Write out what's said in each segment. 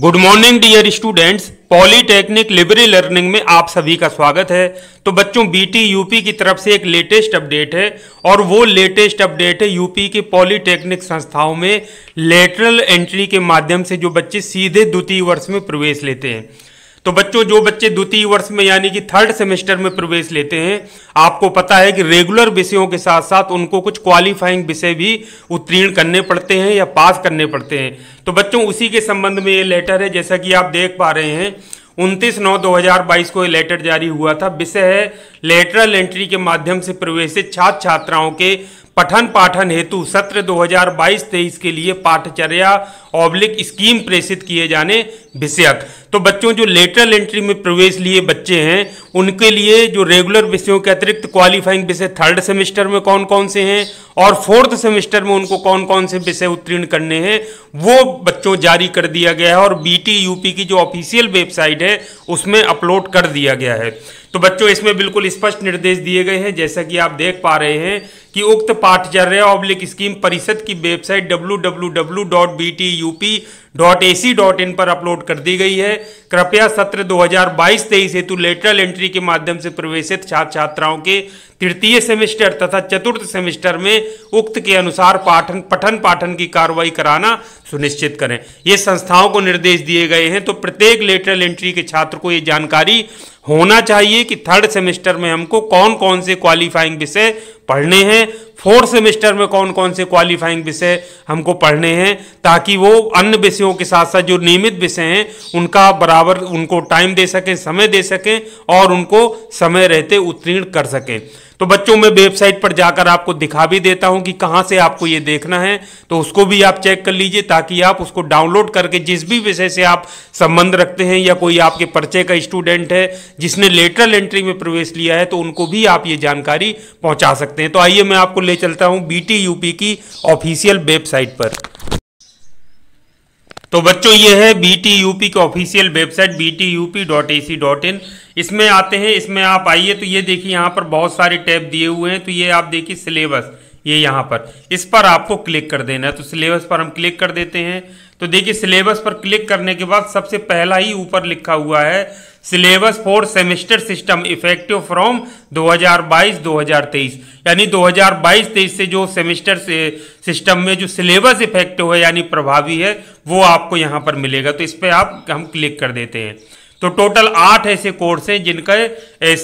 good morning dear students polytechnic liberal learning में आप सभी का स्वागत है तो बच्चों बीटी यूपी की तरफ से एक लेटेस्ट अपडेट है और वो लेटेस्ट अपडेट है यूपी के पॉलीटेक्निक संस्थाओं में लेटरल एंट्री के माध्यम से जो बच्चे सीधे द्वितीय वर्ष में प्रवेश लेते हैं तो बच्चों जो बच्चे द्वितीय वर्ष में यानी कि थर्ड सेमेस्टर में प्रवेश लेते हैं आपको पता है कि रेगुलर विषयों के साथ साथ उनको कुछ क्वालिफाइंग विषय भी उत्तीर्ण करने पड़ते हैं या पास करने पड़ते हैं तो बच्चों उसी के संबंध में ये लेटर है जैसा कि आप देख पा रहे हैं उनतीस नौ 2022 को ये लेटर जारी हुआ था विषय है लेटरल एंट्री के माध्यम से प्रवेशित छात्र छात्राओं के पठन पाठन हेतु सत्र 2022-23 के लिए पाठचर्या ऑब्लिक स्कीम प्रेषित किए जाने विषयक तो बच्चों जो लेटरल एंट्री में प्रवेश लिए बच्चे हैं उनके लिए जो रेगुलर विषयों के अतिरिक्त क्वालिफाइंग विषय थर्ड सेमेस्टर में कौन कौन से हैं और फोर्थ सेमेस्टर में उनको कौन कौन से विषय उत्तीर्ण करने हैं वो बच्चों जारी कर दिया गया है और बी यूपी की जो ऑफिशियल वेबसाइट है उसमें अपलोड कर दिया गया है तो बच्चों इसमें बिल्कुल स्पष्ट निर्देश दिए गए हैं जैसा कि आप देख पा रहे हैं कि उक्त पाठचर्य ऑब्लिक स्कीम परिषद की website W dot dot A in पर अपलोड कर दी गई है कृपया सत्र 2022-23 हेतु लेटरल एंट्री के माध्यम से प्रवेशित छात्र छात्राओं के तृतीय सेमेस्टर तथा चतुर्थ सेमेस्टर में उक्त के अनुसार पाठन पठन पाठन की कार्रवाई कराना सुनिश्चित करें ये संस्थाओं को निर्देश दिए गए हैं तो प्रत्येक लेटरल एंट्री के छात्र को ये जानकारी होना चाहिए कि थर्ड सेमेस्टर में हमको कौन कौन से क्वालिफाइंग विषय पढ़ने हैं फोर्थ सेमेस्टर में कौन कौन से क्वालिफाइंग विषय हमको पढ़ने हैं ताकि वो अन्य विषयों के साथ साथ जो नियमित विषय हैं उनका बराबर उनको टाइम दे सकें समय दे सकें और उनको समय रहते उत्तीर्ण कर सकें तो बच्चों मैं वेबसाइट पर जाकर आपको दिखा भी देता हूं कि कहां से आपको ये देखना है तो उसको भी आप चेक कर लीजिए ताकि आप उसको डाउनलोड करके जिस भी विषय से आप संबंध रखते हैं या कोई आपके परिचय का स्टूडेंट है जिसने लेटरल एंट्री में प्रवेश लिया है तो उनको भी आप ये जानकारी पहुंचा सकते हैं तो आइए मैं आपको ले चलता हूं बीटी यूपी की ऑफिशियल वेबसाइट पर तो बच्चों ये है बीटी यूपी की official website B UP dot A C dot in इसमें आते हैं इसमें आप आइए तो ये देखिए यहाँ पर बहुत सारे टैब दिए हुए हैं तो ये आप देखिए सिलेबस ये यहाँ पर इस पर आपको क्लिक कर देना है तो सिलेबस पर हम क्लिक कर देते हैं तो देखिए सिलेबस पर क्लिक करने के बाद सबसे पहला ही ऊपर लिखा हुआ है syllabus for semester system effective from 2022-2023 यानी 2022-23 से जो सेमेस्टर से सिस्टम में जो सिलेबस इफेक्टिव है यानी प्रभावी है वो आपको यहाँ पर मिलेगा तो इस पर आप हम क्लिक कर देते हैं तो टोटल आठ ऐसे कोर्स हैं जिनका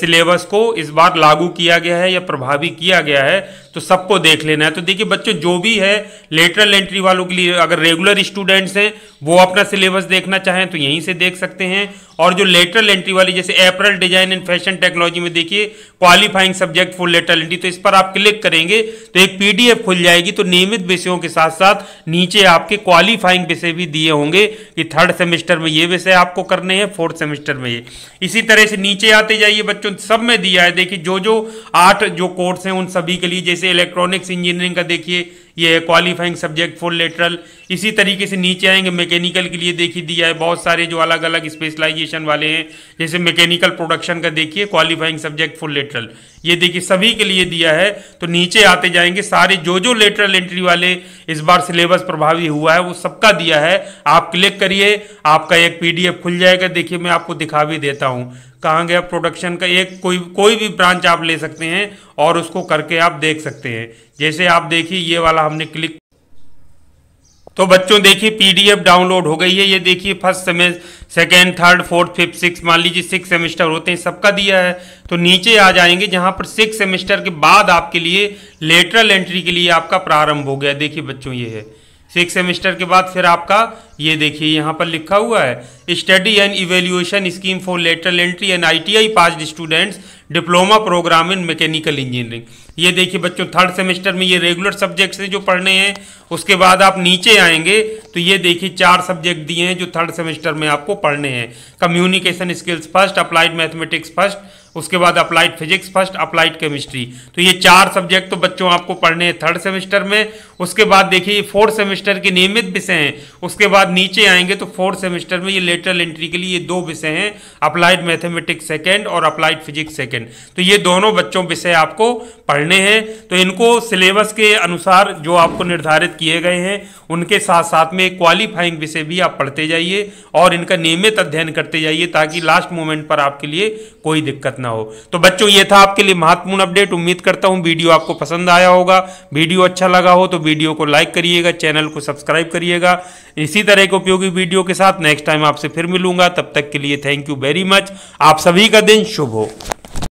सिलेबस को इस बार लागू किया गया है या प्रभावी किया गया है तो सबको देख लेना है तो देखिए बच्चों जो भी है लेटरल एंट्री वालों के लिए अगर रेगुलर स्टूडेंट्स हैं वो अपना सिलेबस देखना चाहें तो यहीं से देख सकते हैं और जो लेटरल एंट्री वाली जैसे apparel design and fashion technology में देखिए qualifying subject for lateral entry तो इस पर आप क्लिक करेंगे तो एक पीडीएफ खुल जाएगी तो नियमित विषयों के साथ साथ नीचे आपके क्वालिफाइंग विषय भी दिए होंगे कि थर्ड सेमेस्टर में ये विषय आपको करने हैं फोर्थ सेमेस्टर में ये इसी तरह से नीचे आते जाइए बच्चों सब में दिया है देखिए जो जो आठ जो कोर्स हैं उन सभी के लिए जैसे से इलेक्ट्रॉनिक्स इंजीनियरिंग का देखिए ये है क्वालिफाइंग सब्जेक्ट फुल लेटरल इसी तरीके से नीचे आएंगे मैकेनिकल के लिए देखिए दिया है बहुत सारे जो अलग अलग स्पेशलाइजेशन वाले हैं जैसे मैकेनिकल प्रोडक्शन का देखिए क्वालिफाइंग सब्जेक्ट फुल लेटरल ये देखिए सभी के लिए दिया है तो नीचे आते जाएंगे सारे जो जो लेटरल एंट्री वाले इस बार सिलेबस प्रभावी हुआ है वो सबका दिया है आप क्लिक करिए आपका एक पीडीएफ खुल जाएगा देखिए मैं आपको दिखा भी देता हूँ कहाँ गया प्रोडक्शन का एक कोई कोई भी ब्रांच आप ले सकते हैं और उसको करके आप देख सकते हैं जैसे आप देखिए ये वाला हमने क्लिक तो बच्चों देखिए पीडीएफ डाउनलोड हो गई है ये देखिए first semester second third fourth fifth six मान लीजिए सिक्स सेमेस्टर होते हैं सबका दिया है तो नीचे आ जाएंगे जहां पर सिक्स सेमेस्टर के बाद आपके लिए लेटरल एंट्री के लिए आपका प्रारंभ हो गया देखिए बच्चों ये है सिक्स सेमेस्टर के बाद फिर आपका ये देखिए यहाँ पर लिखा हुआ है study and evaluation scheme for lateral entry and ITI pass students diploma programme in mechanical engineering ये देखिए बच्चों थर्ड सेमेस्टर में ये रेगुलर सब्जेक्ट से जो पढ़ने हैं उसके बाद आप नीचे आएंगे तो ये देखिए चार सब्जेक्ट दिए हैं जो थर्ड सेमेस्टर में आपको पढ़ने हैं communication skills first applied mathematics first उसके बाद applied physics first applied chemistry तो ये चार सब्जेक्ट तो बच्चों आपको पढ़ने हैं थर्ड सेमेस्टर में उसके बाद देखिए फोर्थ सेमेस्टर के नियमित विषय हैं उसके बाद नीचे आएंगे तो फोर्थ सेमेस्टर में ये लेटरल एंट्री के लिए ये दो विषय हैं अप्लाइड मैथमेटिक्स सेकेंड और अप्लाइड फिजिक्स सेकेंड तो ये दोनों बच्चों विषय आपको पढ़ने हैं तो इनको सिलेबस के अनुसार जो आपको निर्धारित किए गए हैं उनके साथ साथ में क्वालिफाइंग विषय भी आप पढ़ते जाइए और इनका नियमित अध्ययन करते जाइए ताकि लास्ट मोमेंट पर आपके लिए कोई दिक्कत ना हो तो बच्चों ये था आपके लिए महत्वपूर्ण अपडेट उम्मीद करता हूँ वीडियो आपको पसंद आया होगा वीडियो अच्छा लगा हो तो वीडियो को लाइक करिएगा चैनल को सब्सक्राइब करिएगा इसी तरह के उपयोगी वीडियो के साथ नेक्स्ट टाइम आपसे फिर मिलूंगा तब तक के लिए थैंक यू वेरी मच आप सभी का दिन शुभ हो